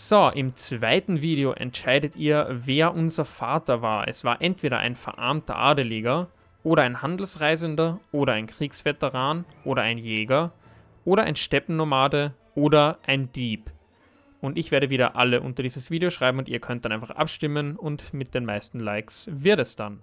So, im zweiten Video entscheidet ihr, wer unser Vater war. Es war entweder ein verarmter Adeliger, oder ein Handelsreisender, oder ein Kriegsveteran, oder ein Jäger, oder ein Steppennomade, oder ein Dieb. Und ich werde wieder alle unter dieses Video schreiben und ihr könnt dann einfach abstimmen und mit den meisten Likes wird es dann.